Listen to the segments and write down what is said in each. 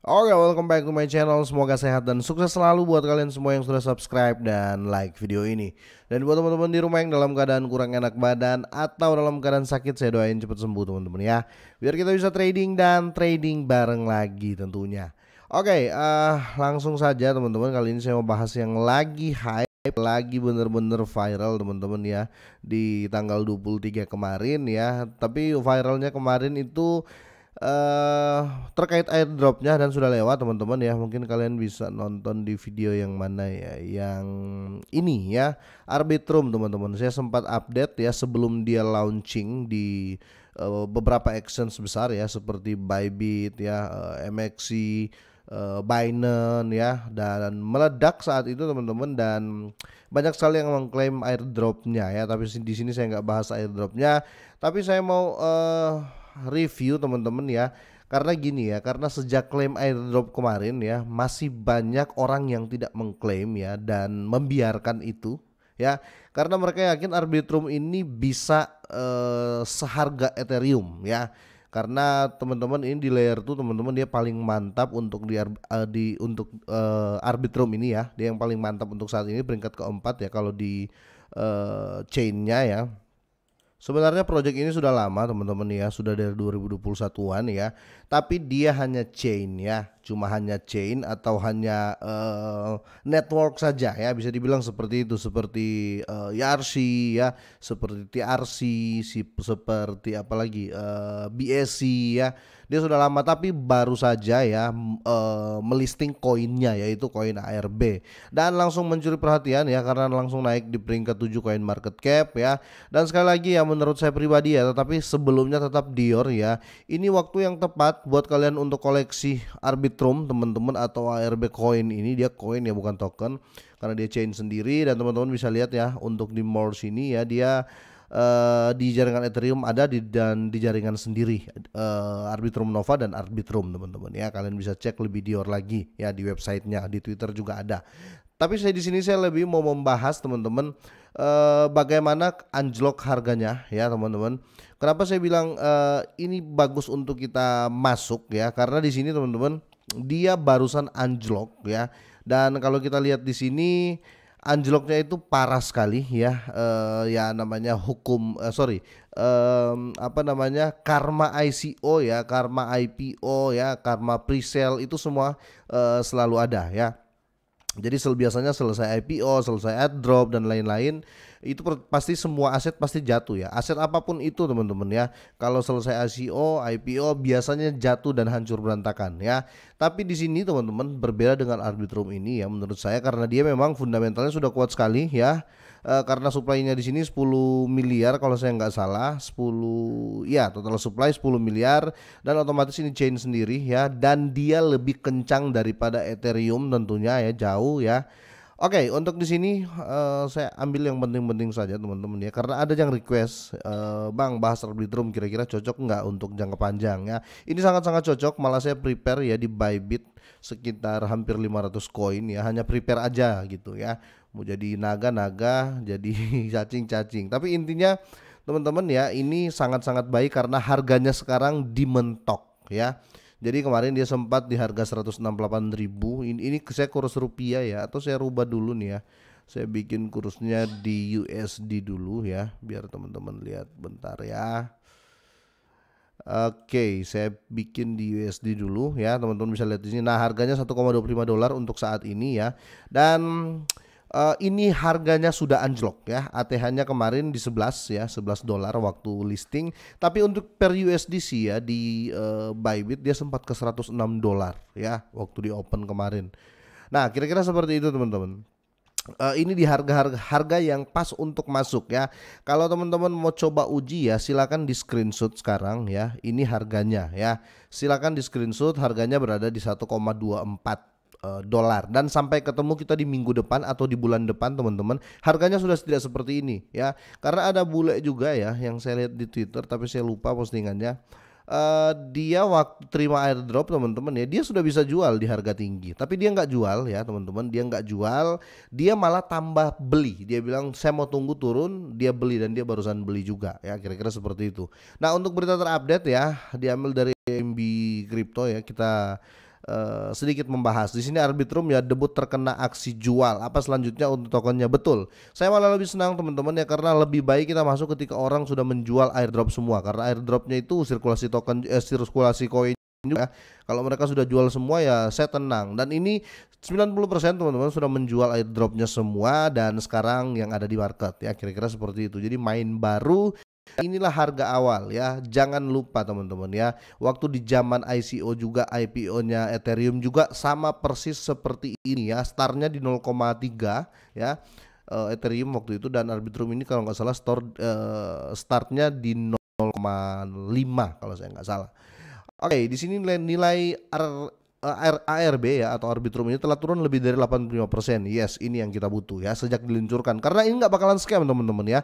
Oke, okay, welcome back to my channel. Semoga sehat dan sukses selalu buat kalian semua yang sudah subscribe dan like video ini. Dan buat teman-teman di rumah yang dalam keadaan kurang enak badan atau dalam keadaan sakit, saya doain cepat sembuh teman-teman ya. Biar kita bisa trading dan trading bareng lagi tentunya. Oke, okay, uh, eh, langsung saja teman-teman. Kali ini saya mau bahas yang lagi hype lagi bener-bener viral teman-teman ya di tanggal 23 kemarin ya tapi viralnya kemarin itu uh, terkait airdropnya dan sudah lewat teman-teman ya mungkin kalian bisa nonton di video yang mana ya yang ini ya Arbitrum teman-teman saya sempat update ya sebelum dia launching di uh, beberapa exchange besar ya seperti Bybit ya uh, eh, MXC Binance ya dan meledak saat itu teman-teman dan banyak sekali yang mengklaim airdropnya ya tapi di sini saya nggak bahas airdropnya tapi saya mau uh, review teman-teman ya karena gini ya karena sejak klaim airdrop kemarin ya masih banyak orang yang tidak mengklaim ya dan membiarkan itu ya karena mereka yakin arbitrum ini bisa eh, seharga ethereum ya karena teman-teman ini di layer tuh teman-teman dia paling mantap untuk di, uh, di untuk uh, arbitrum ini ya dia yang paling mantap untuk saat ini peringkat keempat ya kalau di uh, chainnya ya Sebenarnya project ini sudah lama teman-teman ya, sudah dari 2021-an ya. Tapi dia hanya chain ya cuma hanya chain atau hanya uh, network saja ya bisa dibilang seperti itu seperti uh, eh, YRC ya seperti TRC si, seperti apalagi uh, eh, BSC ya dia sudah lama tapi baru saja ya uh, melisting koinnya yaitu koin ARB dan langsung mencuri perhatian ya karena langsung naik di peringkat 7 koin market cap ya dan sekali lagi ya menurut saya pribadi ya tetapi sebelumnya tetap Dior ya ini waktu yang tepat buat kalian untuk koleksi arbit Arbitrum teman-teman atau ARB coin ini dia coin ya bukan token karena dia chain sendiri dan teman-teman bisa lihat ya untuk di mall sini ya dia uh, di jaringan Ethereum ada di dan di jaringan sendiri uh, Arbitrum Nova dan Arbitrum teman-teman ya kalian bisa cek lebih dior lagi ya di websitenya di Twitter juga ada tapi saya di sini saya lebih mau membahas teman-teman uh, bagaimana anjlok harganya ya teman-teman. Kenapa saya bilang uh, ini bagus untuk kita masuk ya? Karena di sini teman-teman dia barusan anjlok ya. Dan kalau kita lihat di sini anjloknya itu parah sekali ya uh, ya namanya hukum uh, sorry um, apa namanya karma ICO ya karma IPO ya karma presale itu semua uh, selalu ada ya jadi biasanya selesai IPO selesai drop dan lain-lain itu pasti semua aset pasti jatuh ya. Aset apapun itu teman-teman ya. Kalau selesai ICO, IPO biasanya jatuh dan hancur berantakan ya. Tapi di sini teman-teman berbeda dengan arbitrum ini ya menurut saya karena dia memang fundamentalnya sudah kuat sekali ya. E, karena supply-nya di sini 10 miliar kalau saya nggak salah 10 ya total supply 10 miliar dan otomatis ini chain sendiri ya dan dia lebih kencang daripada Ethereum tentunya ya jauh ya Oke, okay, untuk di sini uh, saya ambil yang penting-penting saja teman-teman ya, karena ada yang request, uh, bang bahas arbitrum kira-kira cocok nggak untuk jangka panjang ya. Ini sangat-sangat cocok, malah saya prepare ya di Bybit sekitar hampir 500 koin ya, hanya prepare aja gitu ya. Mau jadi naga-naga, jadi cacing-cacing. Tapi intinya teman-teman ya, ini sangat-sangat baik karena harganya sekarang di mentok ya jadi kemarin dia sempat di harga 168.000. Ini ini saya kurus rupiah ya atau saya rubah dulu nih ya. Saya bikin kurusnya di USD dulu ya biar teman-teman lihat bentar ya. Oke, okay, saya bikin di USD dulu ya, teman-teman bisa lihat di sini. Nah, harganya 1,25 dolar untuk saat ini ya. Dan Uh, ini harganya sudah anjlok ya. ATH-nya kemarin di 11 ya, 11 dolar waktu listing. Tapi untuk per USDC ya di uh, Bybit dia sempat ke 106 dolar ya waktu di open kemarin. Nah, kira-kira seperti itu teman-teman. Uh, ini di harga-harga harga yang pas untuk masuk ya. Kalau teman-teman mau coba uji ya, silakan di screenshot sekarang ya. Ini harganya ya. Silakan di screenshot harganya berada di 1,24 Eh, dolar dan sampai ketemu kita di minggu depan atau di bulan depan teman-teman harganya sudah tidak seperti ini ya karena ada bule juga ya yang saya lihat di Twitter tapi saya lupa postingannya uh, dia waktu terima airdrop teman-teman ya dia sudah bisa jual di harga tinggi tapi dia nggak jual ya teman-teman dia nggak jual dia malah tambah beli dia bilang saya mau tunggu turun dia beli dan dia barusan beli juga ya kira-kira seperti itu nah untuk berita terupdate ya diambil dari MB Crypto ya kita Eh, sedikit membahas. Di sini Arbitrum ya debut terkena aksi jual. Apa selanjutnya untuk tokennya? Betul. Saya malah lebih senang teman-teman ya karena lebih baik kita masuk ketika orang sudah menjual airdrop semua karena airdropnya itu sirkulasi token eh, sirkulasi koin juga. Kalau mereka sudah jual semua ya saya tenang. Dan ini 90% teman-teman sudah menjual airdropnya semua dan sekarang yang ada di market ya kira-kira seperti itu. Jadi main baru Inilah harga awal ya. Jangan lupa teman-teman ya. Waktu di zaman ICO juga IPO-nya Ethereum juga sama persis seperti ini ya. Startnya di 0,3 ya. Eh, Ethereum waktu itu dan Arbitrum ini kalau nggak salah store uh, startnya di 0,5 kalau saya nggak salah. Oke, okay, di sini nilai, nilai R, eh, ARB ya atau arbitrum ini telah turun lebih dari 85%. Yes, ini yang kita butuh ya sejak diluncurkan. Karena ini nggak bakalan scam teman-teman ya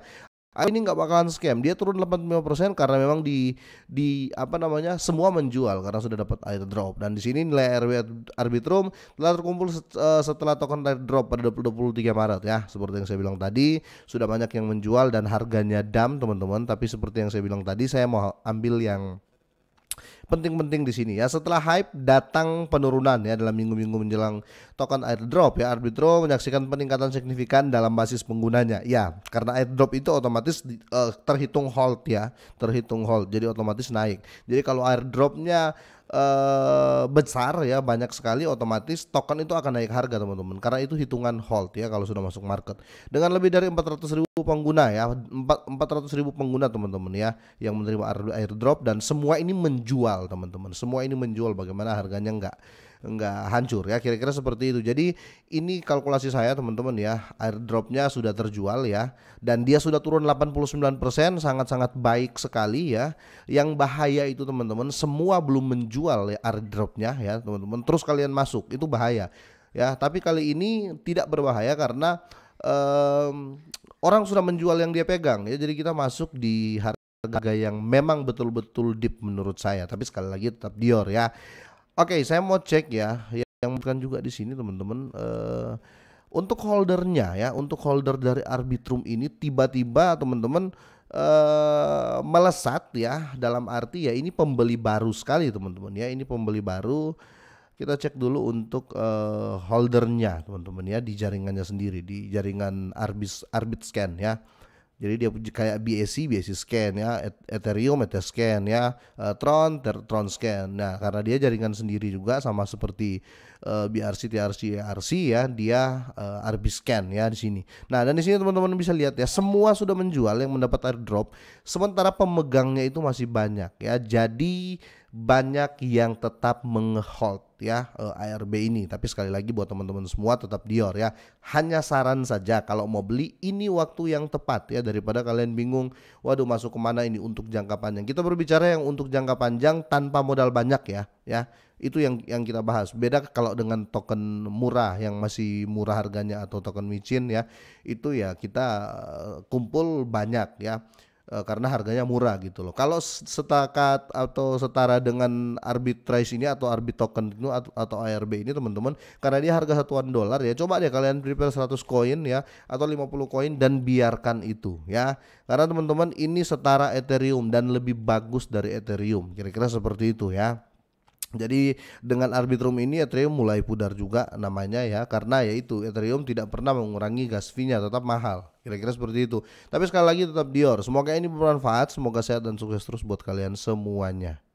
ini nggak bakalan scam dia turun 85% karena memang di di apa namanya semua menjual karena sudah dapat airdrop dan di sini nilai RW arbitrum telah terkumpul eh, setelah token airdrop pada 23 Maret ya seperti yang saya bilang tadi sudah banyak yang menjual dan harganya dam teman-teman tapi seperti yang saya bilang tadi saya mau ambil yang penting-penting di sini ya. Setelah hype datang penurunan ya dalam minggu-minggu menjelang token airdrop ya. Arbitro menyaksikan peningkatan signifikan dalam basis penggunanya. Ya, karena airdrop itu otomatis uh, terhitung hold ya, terhitung hold. Jadi otomatis naik. Jadi kalau airdropnya Eh, besar ya banyak sekali otomatis token itu akan naik harga teman-teman karena itu hitungan hold ya kalau sudah masuk market dengan lebih dari ratus ribu pengguna ya ratus ribu pengguna teman-teman ya yang menerima airdrop dan semua ini menjual teman-teman semua ini menjual bagaimana harganya enggak nggak hancur ya kira-kira seperti itu jadi ini kalkulasi saya teman-teman ya airdropnya sudah terjual ya dan dia sudah turun 89% sangat-sangat baik sekali ya yang bahaya itu teman-teman semua belum menjual ya airdropnya ya teman-teman terus kalian masuk itu bahaya ya tapi kali ini tidak berbahaya karena um, orang sudah menjual yang dia pegang ya jadi kita masuk di harga yang memang betul-betul deep menurut saya tapi sekali lagi tetap Dior ya Oke, okay, saya mau cek ya yang bukan juga di sini teman-teman. Uh, untuk holdernya ya, untuk holder dari Arbitrum ini tiba-tiba teman-teman uh, melesat ya dalam arti ya ini pembeli baru sekali teman-teman ya. Ini pembeli baru. Kita cek dulu untuk uh, holdernya teman-teman ya di jaringannya sendiri di jaringan Arbis Arbit Scan ya. Jadi dia kayak BSC, BSC scan ya, Ethereum, Etherscan ya, eh, Tron, Ter Tron scan. Nah, karena dia jaringan sendiri juga sama seperti uh, eh, BRC, TRC, ERC ya, dia uh, eh, RB scan ya di sini. Nah, dan di sini teman-teman bisa lihat ya, semua sudah menjual yang mendapat airdrop, sementara pemegangnya itu masih banyak ya. Jadi banyak yang tetap menghold ya eh, ARB ini. Tapi sekali lagi buat teman-teman semua tetap Dior ya. Hanya saran saja kalau mau beli ini waktu yang tepat ya daripada kalian bingung, waduh masuk kemana ini untuk jangka panjang. Kita berbicara yang untuk jangka panjang tanpa modal banyak ya, ya. Itu yang yang kita bahas. Beda kalau dengan token murah yang masih murah harganya atau token micin ya, itu ya kita eh, kumpul banyak ya uh, karena harganya murah gitu loh. Kalau setakat atau setara dengan arbitrage ini atau arbit token itu atau ARB ini teman-teman karena dia harga satuan dolar ya. Coba deh kalian prepare 100 koin ya atau 50 koin dan biarkan itu ya. Karena teman-teman ini setara Ethereum dan lebih bagus dari Ethereum. Kira-kira seperti itu ya. Jadi dengan Arbitrum ini Ethereum mulai pudar juga namanya ya karena ya itu Ethereum tidak pernah mengurangi gas fee-nya tetap mahal. Kira-kira seperti itu. Tapi sekali lagi tetap Dior. Semoga ini bermanfaat, semoga sehat dan sukses terus buat kalian semuanya.